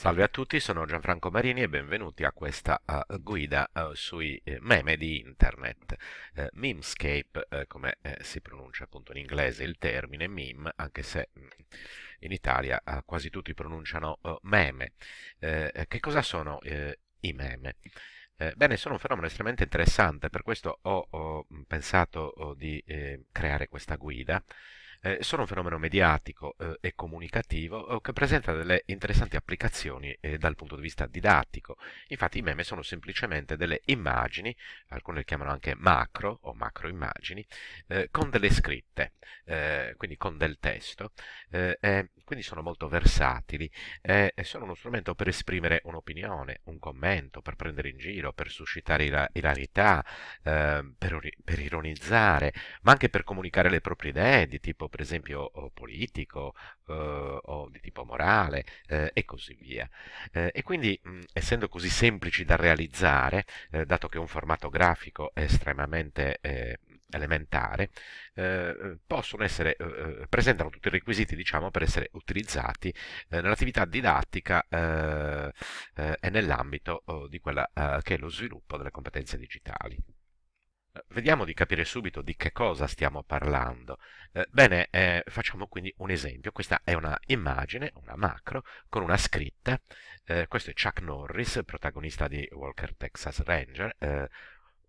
Salve a tutti, sono Gianfranco Marini e benvenuti a questa uh, guida uh, sui eh, meme di internet. Eh, memescape, eh, come eh, si pronuncia appunto in inglese il termine meme, anche se mh, mm, in Italia quasi tutti pronunciano uh, meme. che cosa sono i meme? bene, sono un fenomeno estremamente interessante, per questo ho, ho pensato ho, oh, di creare questa guida eh, sono un fenomeno mediatico eh, e comunicativo eh, che presenta delle interessanti applicazioni eh, dal punto di vista didattico. Infatti i meme sono semplicemente delle immagini, alcune le chiamano anche macro o macro immagini, eh, con delle scritte, quindi con del testo, quindi sono molto versatili e sono uno strumento per esprimere un'opinione, un commento, per prendere in giro, per suscitare il ilarità, per, per ironizzare, ma anche per comunicare le proprie idee di tipo per esempio politico eh, o di tipo morale eh, e così via. Eh, e quindi, mh, mm, essendo così semplici da realizzare, dato che un formato grafico è estremamente elementare, eh, possono essere, eh, presentano tutti i requisiti diciamo, per essere utilizzati eh, nell'attività didattica e nell'ambito oh, di quella che è lo sviluppo delle competenze digitali. Eh, vediamo di capire subito di che cosa stiamo parlando. Eh, bene, eh, facciamo quindi un esempio. Questa è una immagine, una macro, con una scritta. Eh, questo è Chuck Norris, protagonista di Walker Texas Ranger, eh,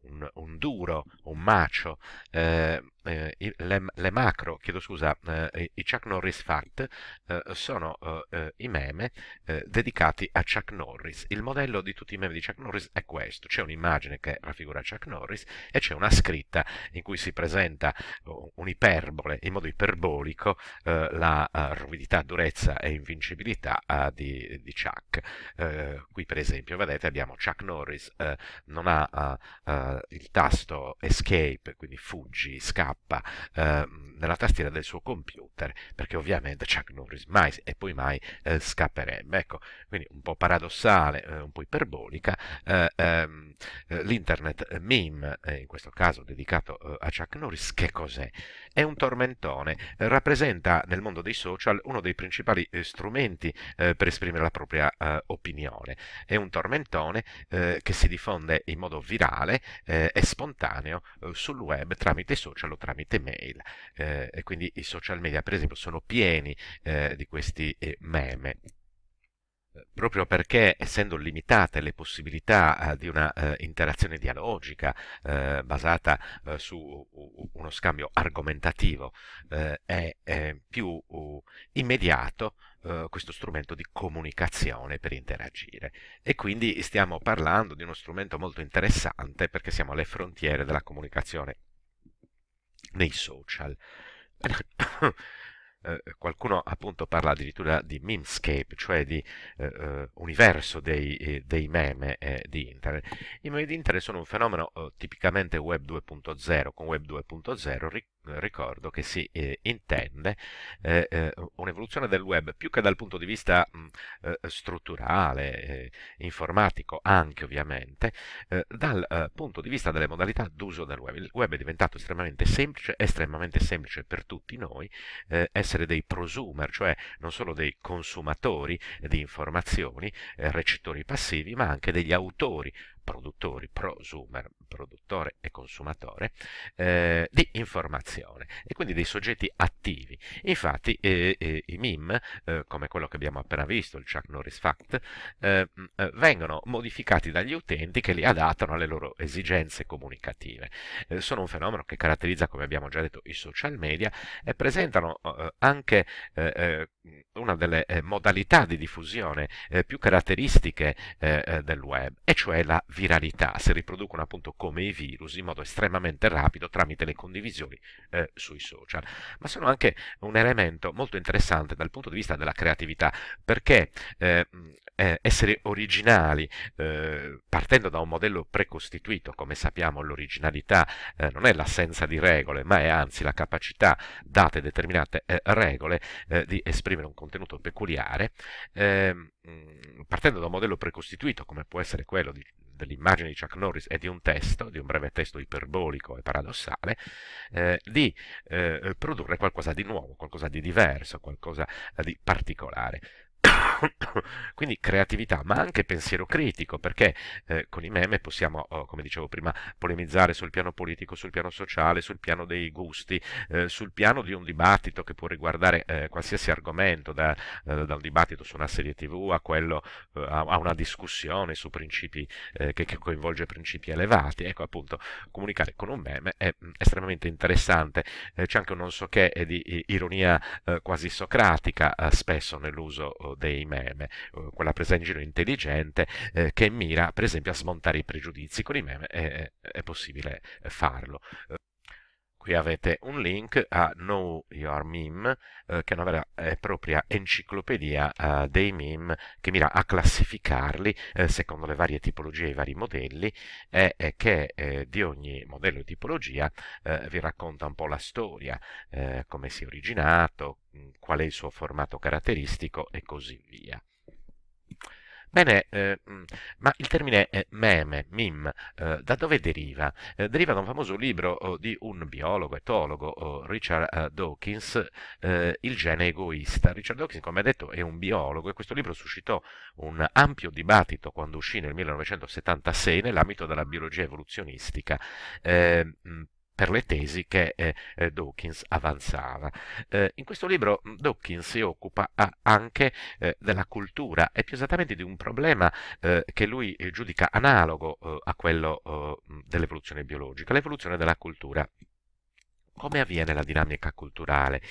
un, un, duro, un macio, eh, eh, le, le, macro, chiedo scusa, eh, i Chuck Norris Fact eh, sono eh, eh, i meme eh, dedicati a Chuck Norris. Il modello di tutti i meme di Chuck Norris è questo: c'è un'immagine che raffigura Chuck Norris e c'è una scritta in cui si presenta un'iperbole in modo iperbolico la ruvidità, durezza e invincibilità di, di, Chuck. qui, per esempio, vedete abbiamo Chuck Norris non ha il tasto escape, quindi fuggi, scappa capa. Uh, nella tastiera del suo computer, perché ovviamente Chuck Norris mai e poi mai eh, scapperebbe. Ecco, quindi un po' paradossale, eh, un po' iperbolica, eh, ehm, eh, l'internet meme, eh, in questo caso dedicato a Chuck Norris, che cos'è? È un tormentone, rappresenta nel mondo dei social uno dei principali strumenti per esprimere la propria opinione. È un tormentone che si diffonde in modo virale e spontaneo sul web tramite social o tramite mail. Eh, eh, e quindi i social media per esempio sono pieni eh, di questi eh, meme eh, proprio perché essendo limitate le possibilità eh, di una eh, interazione dialogica eh, basata eh, su uh, uno scambio argomentativo è, è, più uh, immediato questo strumento di comunicazione per interagire e quindi stiamo parlando di uno strumento molto interessante perché siamo alle frontiere della comunicazione nei social. Eh, qualcuno appunto parla addirittura di memescape, cioè di eh, eh universo dei, eh, dei meme eh, di internet. I meme di internet sono un fenomeno tipicamente web 2.0, con web 2.0 eh, ricordo che si eh, intende eh, eh, un'evoluzione del web più che dal punto di vista mh, eh, strutturale, informatico anche ovviamente, dal punto di vista delle modalità d'uso del web. Il web è diventato estremamente semplice, estremamente semplice per tutti noi essere dei prosumer, cioè non solo dei consumatori di informazioni, recettori passivi, ma anche degli autori produttori, prosumer, produttore e consumatore, eh, di informazione e quindi dei soggetti attivi. Infatti eh, eh, i MIM, eh, come quello che abbiamo appena visto, il Chuck Norris Fact, eh, eh, vengono modificati dagli utenti che li adattano alle loro esigenze comunicative. sono un fenomeno che caratterizza, come abbiamo già detto, i social media e presentano anche una delle modalità di diffusione più caratteristiche del web, e cioè la visibilità viralità si riproducono appunto come i virus in modo estremamente rapido tramite le condivisioni eh, sui social, ma sono anche un elemento molto interessante dal punto di vista della creatività perché eh, eh essere originali eh, partendo da un modello precostituito, come sappiamo l'originalità eh, non è l'assenza di regole, ma è anzi la capacità date determinate eh, regole eh, di esprimere un contenuto peculiare ehm, partendo da un modello precostituito come può essere quello di, dell'immagine di Chuck Norris e di un testo, di un breve testo iperbolico e paradossale, eh, di eh, produrre qualcosa di nuovo, qualcosa di diverso, qualcosa di particolare. Quindi creatività, ma anche pensiero critico, perché eh, con i meme possiamo, oh, come dicevo prima, polemizzare sul piano politico, sul piano sociale, sul piano dei gusti, eh, sul piano di un dibattito che può riguardare eh, qualsiasi argomento, da, eh, da, un dibattito su una serie tv a, quello, eh, a una discussione su principi eh, che, che, coinvolge principi elevati. Ecco appunto, comunicare con un meme è mh, mm, estremamente interessante. c'è anche un non so che di ironia quasi socratica spesso nell'uso oh, dei meme meme, eh, quella presa in giro intelligente eh, che mira per esempio a smontare i pregiudizi, con i meme è, eh, eh, è possibile farlo. Qui avete un link a Know Your Meme, eh, che è una vera e propria enciclopedia eh, dei meme che mira a classificarli eh, secondo le varie tipologie e i vari modelli e, e che eh, di ogni modello e tipologia eh, vi racconta un po' la storia, eh, come si è originato, mm, qual è il suo formato caratteristico e così via. Bene, eh, mm, ma il termine meme, meme, eh, da dove deriva? Eh, deriva da un famoso libro oh, di un biologo, etologo, oh, Richard eh, Dawkins, eh, Il gene egoista. Richard Dawkins, come ha detto, è un biologo e questo libro suscitò un ampio dibattito quando uscì nel 1976 nell'ambito della biologia evoluzionistica. Eh, mm, per le tesi che eh, eh, Dawkins avanzava. Eh, in questo libro mm, Dawkins si occupa ah, anche eh, della cultura e più esattamente di un problema eh, che lui eh, giudica analogo a quello mm, dell'evoluzione biologica, l'evoluzione della cultura. Come avviene la dinamica culturale?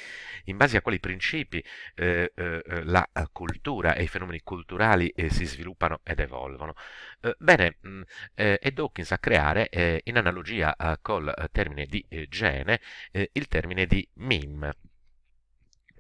In base a quali principi eh, eh, eh la eh, cultura e i fenomeni culturali eh, si sviluppano ed evolvono? Eh, bene, mh, mm, è Dawkins a creare, in analogia col termine di gene, il termine di meme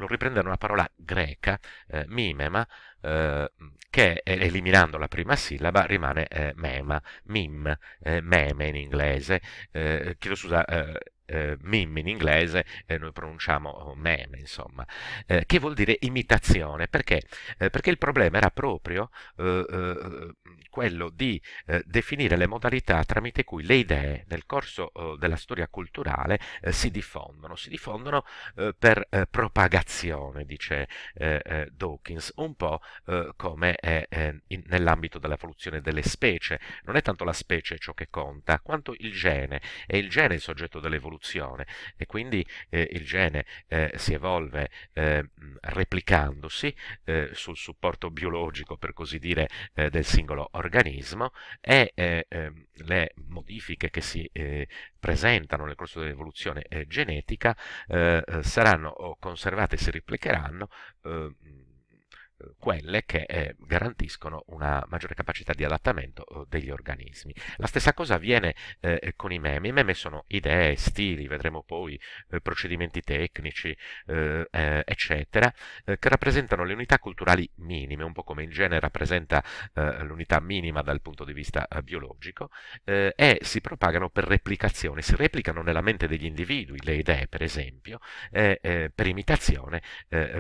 lo riprende una parola greca, eh, mimema, Ehm, che eh, eliminando la prima sillaba rimane eh, mema, mim, eh, meme in inglese, eh, chiedo scusa, eh, eh meme in inglese, eh, noi pronunciamo oh, meme, insomma, eh, che vuol dire imitazione, perché? perché il problema era proprio quello di definire le modalità tramite cui le idee nel corso oh, della storia culturale si diffondono, si diffondono per propagazione, dice Dawkins, un po' eh, come è, eh, in, nell'ambito dell'evoluzione delle specie. Non è tanto la specie ciò che conta, quanto il gene. È il gene il soggetto dell'evoluzione e quindi eh, il gene eh, si evolve eh, replicandosi eh, sul supporto biologico, per così dire, del singolo organismo e ehm, le modifiche che si presentano nel corso dell'evoluzione genetica saranno conservate e si replicheranno quelle che eh, garantiscono una maggiore capacità di adattamento eh, degli organismi. La stessa cosa avviene eh, con i meme, i meme sono idee, stili, vedremo poi eh, procedimenti tecnici, eh, eh, eccetera, che rappresentano le unità culturali minime, un po' come il genere rappresenta l'unità minima dal punto di vista biologico, e si propagano per replicazione, si replicano nella mente degli individui, le idee per esempio, e per imitazione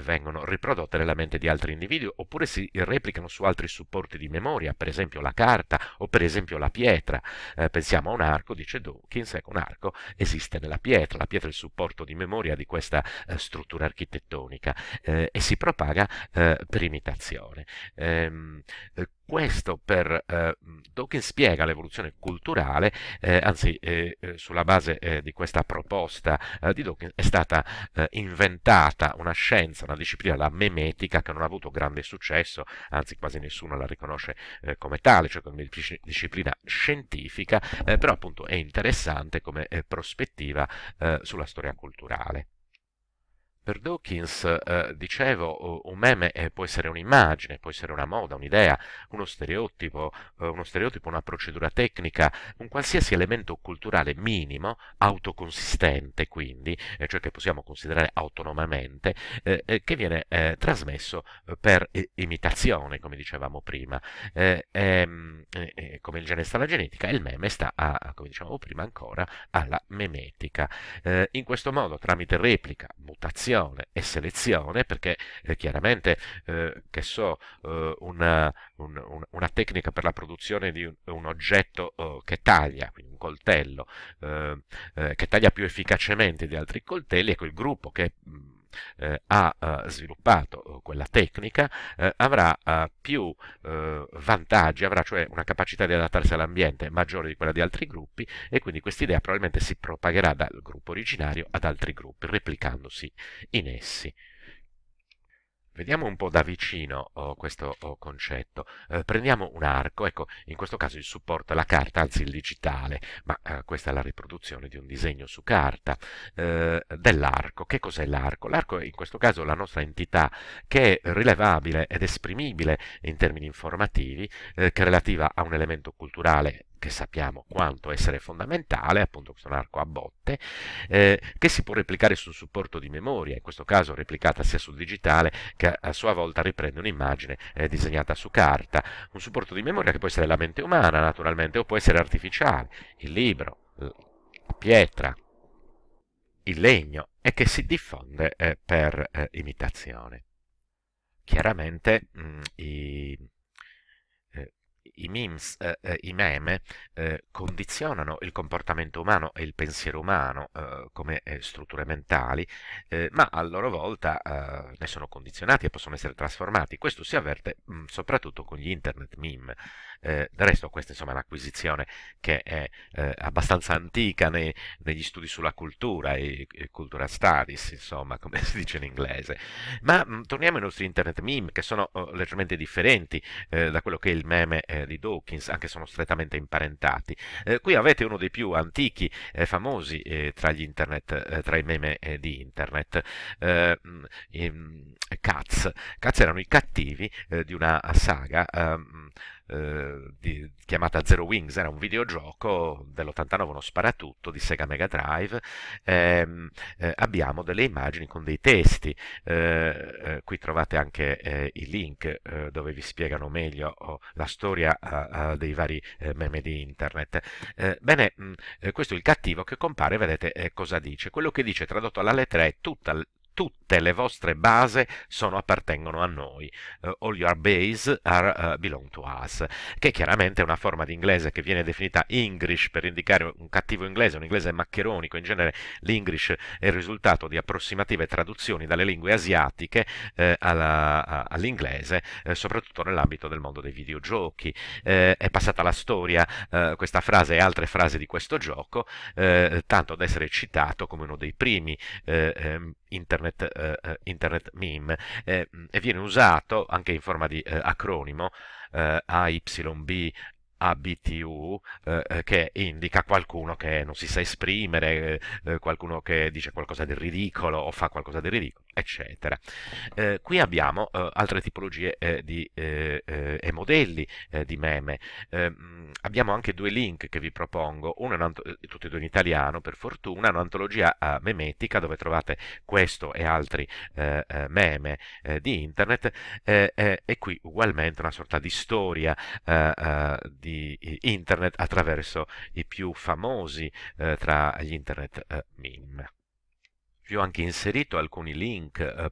vengono riprodotte nella mente di altri individui video oppure si replicano su altri supporti di memoria, per esempio la carta o per esempio la pietra. Eh, pensiamo a un arco, dice Dawkins, ecco un arco esiste nella pietra, la pietra è il supporto di memoria di questa eh, struttura architettonica eh, e si propaga eh, per imitazione. Ehm, eh, questo per eh, Tolkien spiega l'evoluzione culturale, eh, anzi eh, eh sulla base eh, di questa proposta eh, di Dawkins è stata inventata una scienza, una disciplina, la memetica, che non ha avuto grande successo, anzi quasi nessuno la riconosce come tale, cioè come disciplina scientifica, però appunto è interessante come prospettiva sulla storia culturale. Per Dawkins, eh, dicevo, un meme eh, può essere un'immagine, può essere una moda, un'idea, uno stereotipo, eh, uno stereotipo, una procedura tecnica, un qualsiasi elemento culturale minimo, autoconsistente quindi, eh, cioè che possiamo considerare autonomamente, eh, che viene trasmesso per imitazione, come dicevamo prima. Ehm, come il gene sta alla genetica, il meme sta, a, come dicevamo prima ancora, alla memetica. in questo modo, tramite replica, mutazione, selezione e selezione, perché eh, chiaramente, eh, che so, eh, una, un, una, tecnica per la produzione di un, un oggetto eh, che taglia, quindi un coltello, eh, eh, che taglia più efficacemente di altri coltelli, è quel gruppo che... Mh, mm, eh, ha eh, sviluppato eh, quella tecnica eh, avrà più vantaggi, avrà cioè una capacità di adattarsi all'ambiente maggiore di quella di altri gruppi e quindi questa idea probabilmente si propagherà dal gruppo originario ad altri gruppi replicandosi in essi. Vediamo un po' da vicino oh, questo oh, concetto. Eh, prendiamo un arco, ecco, in questo caso il supporto è la carta, anzi il digitale, ma eh, questa è la riproduzione di un disegno su carta eh, dell'arco. Che cos'è l'arco? L'arco è in questo caso la nostra entità che è rilevabile ed esprimibile in termini informativi, eh, che è relativa a un elemento culturale che sappiamo quanto essere fondamentale, appunto questo è un arco a botte, eh, che si può replicare su un supporto di memoria, in questo caso replicata sia sul digitale che a sua volta riprende un'immagine eh, disegnata su carta, un supporto di memoria che può essere la mente umana naturalmente o può essere artificiale, il libro, la pietra, il legno e che si diffonde eh, per eh, imitazione. Chiaramente mh, mm, i i, memes, eh, eh, i meme eh, condizionano il comportamento umano e il pensiero umano eh, come eh, strutture mentali, eh, ma a loro volta ne sono condizionati e possono essere trasformati. Questo si avverte mh, mm, soprattutto con gli internet meme. del resto questa insomma, è un'acquisizione che è abbastanza antica nei, negli studi sulla cultura e, e cultura studies, insomma, come si dice in inglese. Ma mh, mm, torniamo ai nostri internet meme che sono oh, leggermente differenti da quello che è il meme eh, di Dawkins, anche se sono strettamente imparentati. Eh, qui avete uno dei più antichi, eh, famosi tra, internet, eh, tra, i meme eh, di internet. Mh, eh, mm, ehm, Katz. Katz erano i cattivi eh, di una saga ehm, eh, di, chiamata Zero Wings, era un videogioco dell'89, uno sparatutto di Sega Mega Drive. Ehm, eh, abbiamo delle immagini con dei testi, eh, eh, qui trovate anche eh, i link dove vi spiegano meglio oh, la storia dei vari meme di internet. bene, mh, mm, questo è il cattivo che compare, vedete cosa dice. Quello che dice tradotto alla lettera è tutta tutte le vostre base sono, appartengono a noi. Uh, all your base are, uh, belong to us, che chiaramente è una forma di inglese che viene definita English per indicare un cattivo inglese, un inglese maccheronico. In genere l'English è il risultato di approssimative traduzioni dalle lingue asiatiche eh, all'inglese, eh, soprattutto nell'ambito del mondo dei videogiochi. Eh, è passata la storia eh, questa frase e altre frasi di questo gioco, tanto da essere citato come uno dei primi. Eh, ehm, internet, eh, eh, internet meme eh, mm, e viene usato anche in forma di eh, acronimo eh, AYB ABTU eh, che indica qualcuno che non si sa esprimere, eh, qualcuno che dice qualcosa di ridicolo o fa qualcosa di ridicolo eccetera. Eh, qui abbiamo eh, altre tipologie eh, di eh, eh, e modelli eh, di meme. abbiamo anche due link che vi propongo, uno tutti e due in italiano per fortuna, un'antologia memetica dove trovate questo e altri meme di internet e qui ugualmente una sorta di storia di internet attraverso i più famosi tra gli internet meme vi ho anche inserito alcuni link eh,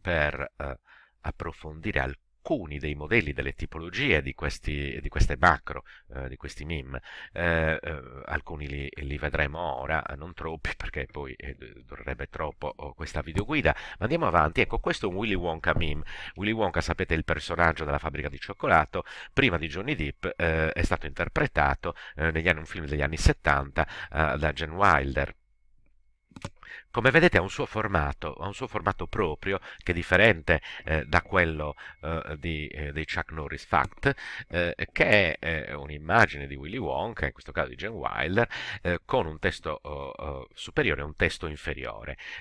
per eh, approfondire alcuni dei modelli, delle tipologie di, questi, di queste macro, eh, di questi meme. Eh, eh, alcuni li, li, vedremo ora, eh, non troppi perché poi durerebbe troppo oh, questa videoguida, ma andiamo avanti. Ecco, questo è un Willy Wonka meme. Willy Wonka, sapete, il personaggio della fabbrica di cioccolato, prima di Johnny Depp è stato interpretato negli anni, un film degli anni 70 da Jen Wilder come vedete ha un, formato, ha un suo formato, proprio che è differente eh, da quello eh, di, eh, dei Chuck Norris Fact, eh, che è eh, un'immagine di Willy Wonka, in questo caso di Jen Wilder, eh, con un testo oh, oh superiore e un testo inferiore.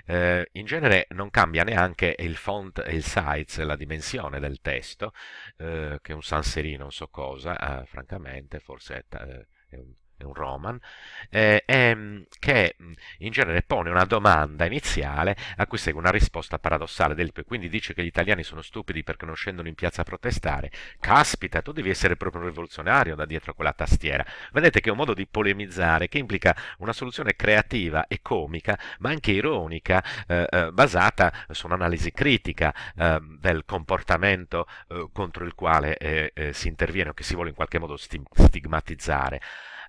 in genere non cambia neanche il font e il size, la dimensione del testo, che è un sanserino, non so cosa, francamente, forse è, è un un roman, eh, eh, che mm, in genere pone una domanda iniziale a cui segue una risposta paradossale del quindi dice che gli italiani sono stupidi perché non scendono in piazza a protestare. Caspita, tu devi essere proprio un rivoluzionario da dietro quella tastiera. Vedete che è un modo di polemizzare che implica una soluzione creativa e comica, ma anche ironica, eh, eh basata su un'analisi critica ehm, del comportamento eh, contro il quale eh, si interviene o che si vuole in qualche modo stigmatizzare.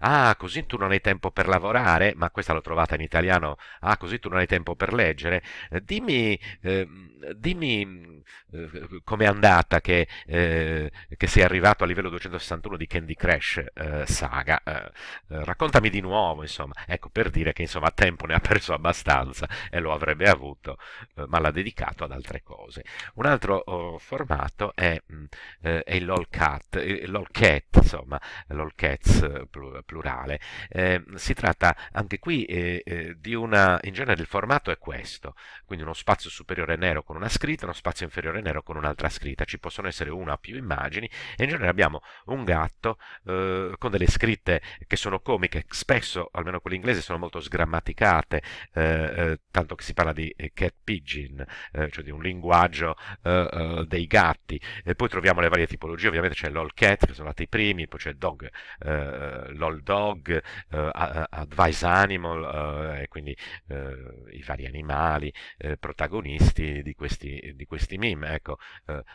Ah, così tu non hai tempo per lavorare, ma questa l'ho trovata in italiano, ah, così tu non hai tempo per leggere. Eh, dimmi, eh, dimmi eh, com'è andata che, eh, che, sei arrivato a livello 261 di Candy Crush eh, Saga. Eh, raccontami di nuovo, insomma, ecco, per dire che insomma tempo ne ha perso abbastanza e lo avrebbe avuto, ma l'ha dedicato ad altre cose. Un altro oh, formato è, mm, è l'All Cat, l'All Cat, insomma, l'All Cats plurale. Eh, si tratta anche qui eh, eh, di una, in genere il formato è questo, quindi uno spazio superiore nero con una scritta, uno spazio inferiore nero con un'altra scritta, ci possono essere una o più immagini e in genere abbiamo un gatto eh, con delle scritte che sono comiche, spesso, almeno quelle inglesi, sono molto sgrammaticate, eh, tanto che si parla di cat pigeon, cioè di un linguaggio dei gatti. E poi troviamo le varie tipologie, ovviamente c'è l'all cat, che sono stati i primi, poi c'è dog, eh, l'all Animal Dog, eh, Advice Animal, eh, e quindi eh, i vari animali protagonisti di questi, di questi meme. Ecco,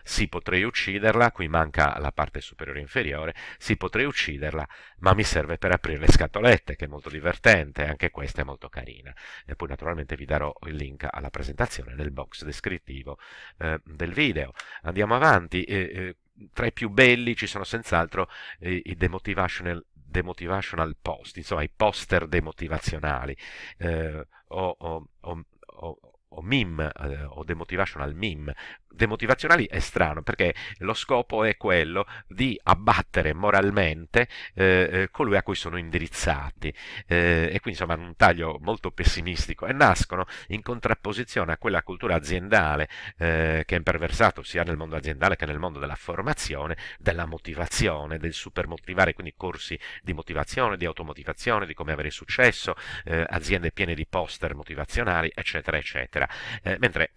sì, potrei ucciderla, qui manca la parte superiore e inferiore, sì, potrei ucciderla, ma mi serve per aprire le scatolette, che è molto divertente, anche questa è molto carina. E poi naturalmente vi darò il link alla presentazione nel box descrittivo eh, del video. Andiamo avanti. Eh, eh, tra i più belli ci sono senz'altro i, i demotivational demotivational post, insomma i poster demotivazionali eh, o, o, o, o meme eh, o demotivational meme demotivazionali è strano perché lo scopo è quello di abbattere moralmente eh, eh colui a cui sono indirizzati eh, e quindi insomma hanno un taglio molto pessimistico e nascono in contrapposizione a quella cultura aziendale eh, che è imperversato sia nel mondo aziendale che nel mondo della formazione, della motivazione, del supermotivare, quindi corsi di motivazione, di automotivazione, di come avere successo, eh, aziende piene di poster motivazionali, eccetera, eccetera. Eh, mentre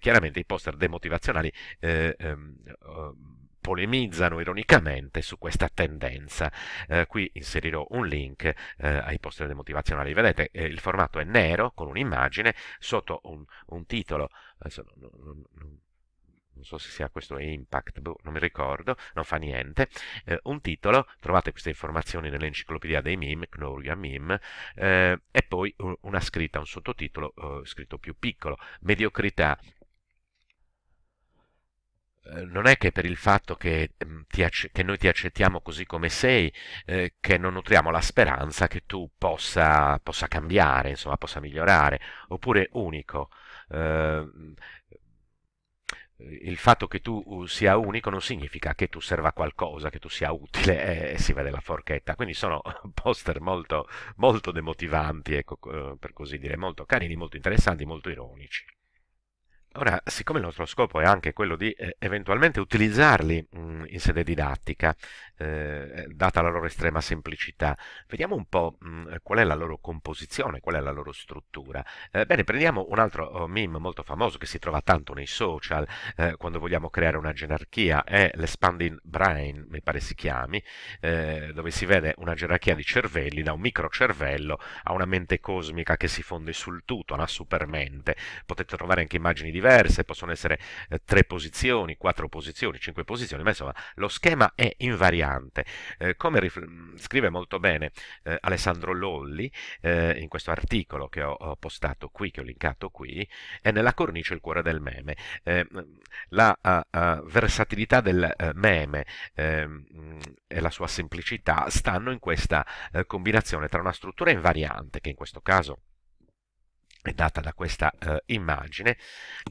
chiaramente i poster motivazionali eh, ehm, ehm, polemizzano ironicamente su questa tendenza. Eh, qui inserirò un link eh, ai posteri motivazionali. Vedete, eh, il formato è nero con un'immagine sotto un, un titolo. Non, non, non, so se sia questo Impact, boh, non mi ricordo, non fa niente. Eh, un titolo, trovate queste informazioni nell'enciclopedia dei meme, Knoria Meme, eh, e poi una scritta, un sottotitolo eh, scritto più piccolo, Mediocrità eh, non è che per il fatto che, mm, che, noi ti accettiamo così come sei, eh, che non nutriamo la speranza che tu possa, possa cambiare, insomma, possa migliorare. Oppure, unico, eh, il fatto che tu uh, sia unico non significa che tu serva qualcosa, che tu sia utile e eh, si vede la forchetta. Quindi sono poster molto, molto demotivanti, ecco, per così dire, molto carini, molto interessanti, molto ironici. Ora, siccome il nostro scopo è anche quello di eh, eventualmente utilizzarli mh, mm, in sede didattica, eh, data la loro estrema semplicità. Vediamo un po' mh, mm, qual è la loro composizione, qual è la loro struttura. Eh, bene, prendiamo un altro oh, meme molto famoso che si trova tanto nei social eh, quando vogliamo creare una gerarchia, è l'Expanding Brain, mi pare si chiami, eh, dove si vede una gerarchia di cervelli, da un microcervello a una mente cosmica che si fonde sul tutto, una supermente. Potete trovare anche immagini diverse, possono essere eh, tre posizioni, quattro posizioni, cinque posizioni, ma insomma lo schema è invariante. Eh, come mm, scrive molto bene eh, Alessandro Lolli eh, in questo articolo che ho, ho, postato qui, che ho linkato qui, è nella cornice il cuore del meme. Eh, mm, la a, a versatilità del eh, meme ehm, mm, e la sua semplicità stanno in questa eh, combinazione tra una struttura invariante, che in questo caso è è data da questa eh, immagine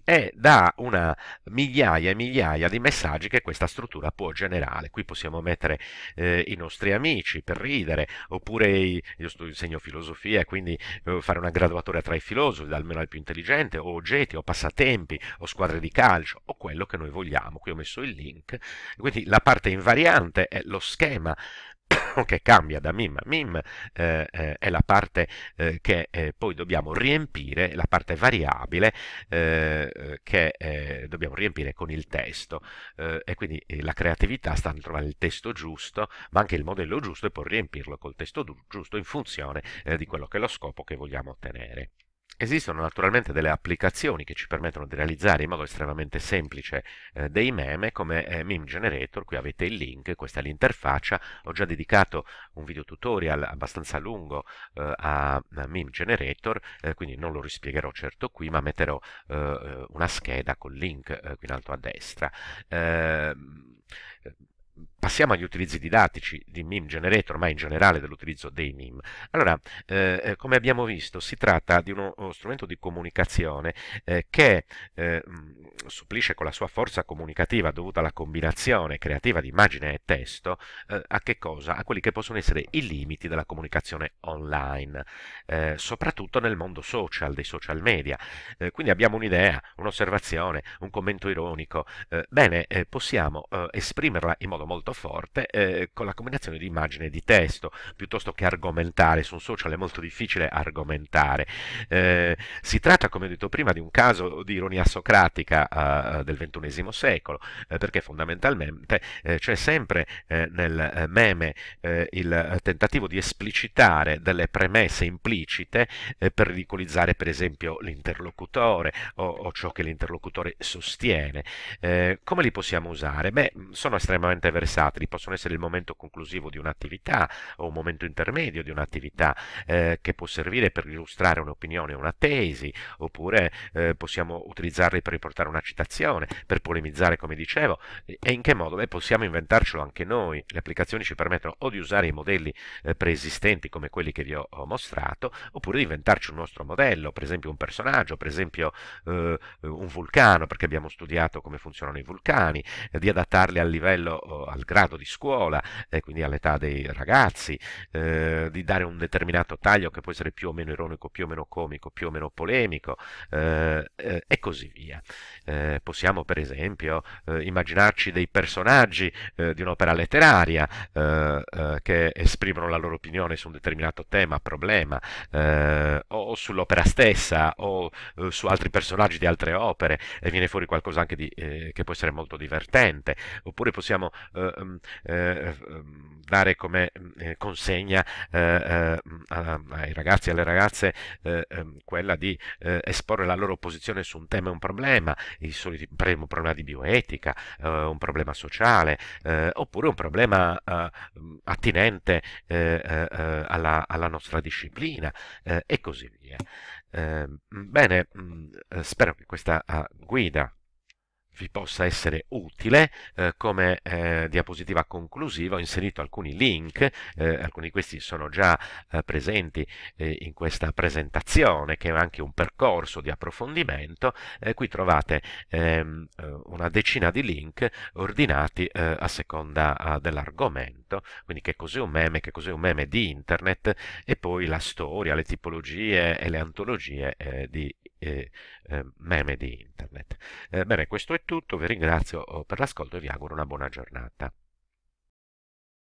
e da una migliaia e migliaia di messaggi che questa struttura può generare. Qui possiamo mettere eh, i nostri amici per ridere, oppure io studio, insegno filosofia, quindi eh, fare una graduatoria tra i filosofi, almeno al più intelligente, o oggetti, o passatempi, o squadre di calcio, o quello che noi vogliamo. Qui ho messo il link. Quindi la parte invariante è lo schema che cambia da MIM a MIM eh, eh è la parte eh, che eh, poi dobbiamo riempire, la parte variabile eh, che dobbiamo riempire con il testo e quindi la creatività sta nel trovare il testo giusto ma anche il modello giusto e poi riempirlo col testo giusto in funzione di quello che è lo scopo che vogliamo ottenere. Esistono naturalmente delle applicazioni che ci permettono di realizzare in modo estremamente semplice eh, dei meme come eh, Meme Generator, qui avete il link, questa è l'interfaccia, ho già dedicato un video tutorial abbastanza lungo eh, a Meme Generator, eh, quindi non lo rispiegherò certo qui, ma metterò eh, eh, una scheda col link qui in alto a destra. Eh, passiamo agli utilizzi didattici di meme generator, ma in generale dell'utilizzo dei meme. Allora, eh, eh, come abbiamo visto, si tratta di uno strumento di comunicazione eh, che eh, supplisce con la sua forza comunicativa dovuta alla combinazione creativa di immagine e testo eh, a che cosa? A quelli che possono essere i limiti della comunicazione online, eh, soprattutto nel mondo social, dei social media. quindi abbiamo un'idea, un'osservazione, un commento ironico. bene, possiamo esprimerla in modo molto forte eh, con la combinazione di immagine e di testo, piuttosto che argomentare, su un social è molto difficile argomentare. Eh, si tratta, come ho detto prima, di un caso di ironia socratica eh, eh del XXI secolo, eh, perché fondamentalmente eh, c'è sempre nel meme il tentativo di esplicitare delle premesse implicite per ridicolizzare per esempio l'interlocutore o, o, ciò che l'interlocutore sostiene. come li possiamo usare? Beh, sono estremamente veloci versatili, possono essere il momento conclusivo di un'attività o un momento intermedio di un'attività eh, che può servire per illustrare un'opinione o una tesi, oppure eh, possiamo utilizzarli per riportare una citazione, per polemizzare come dicevo, e in che modo? Beh, possiamo inventarcelo anche noi, le applicazioni ci permettono o di usare i modelli eh, preesistenti come quelli che vi ho, ho, mostrato, oppure di inventarci un nostro modello, per esempio un personaggio, per esempio eh, un vulcano, perché abbiamo studiato come funzionano i vulcani, eh, di adattarli al livello oh, al grado di scuola, e eh, quindi all'età dei ragazzi, eh, di dare un determinato taglio che può essere più o meno ironico, più o meno comico, più o meno polemico eh, eh e così via. Eh, possiamo per esempio immaginarci dei personaggi di un'opera letteraria che esprimono la loro opinione su un determinato tema, problema, o sull'opera stessa o su altri personaggi di altre opere e viene fuori qualcosa anche di, che può essere molto divertente, oppure possiamo Ehm, eh, ehm, dare come mm, eh, consegna eh, ai ragazzi e alle ragazze ehm, quella di esporre la loro posizione su un tema e un problema, il solito, un problema di bioetica, un problema sociale, oppure un problema mm, attinente alla, nostra disciplina e così via. bene, mm, spero che questa guida vi possa essere utile. Eh, come eh, diapositiva conclusiva ho inserito alcuni link, eh, alcuni di questi sono già eh, presenti eh, in questa presentazione che è anche un percorso di approfondimento. Eh, qui trovate ehm, una decina di link ordinati a seconda dell'argomento, quindi che cos'è un meme, che cos'è un meme di internet e poi la storia, le tipologie e le antologie di eh, meme di internet. Eh, bene, questo è tutto, vi ringrazio oh, per l'ascolto e vi auguro una buona giornata.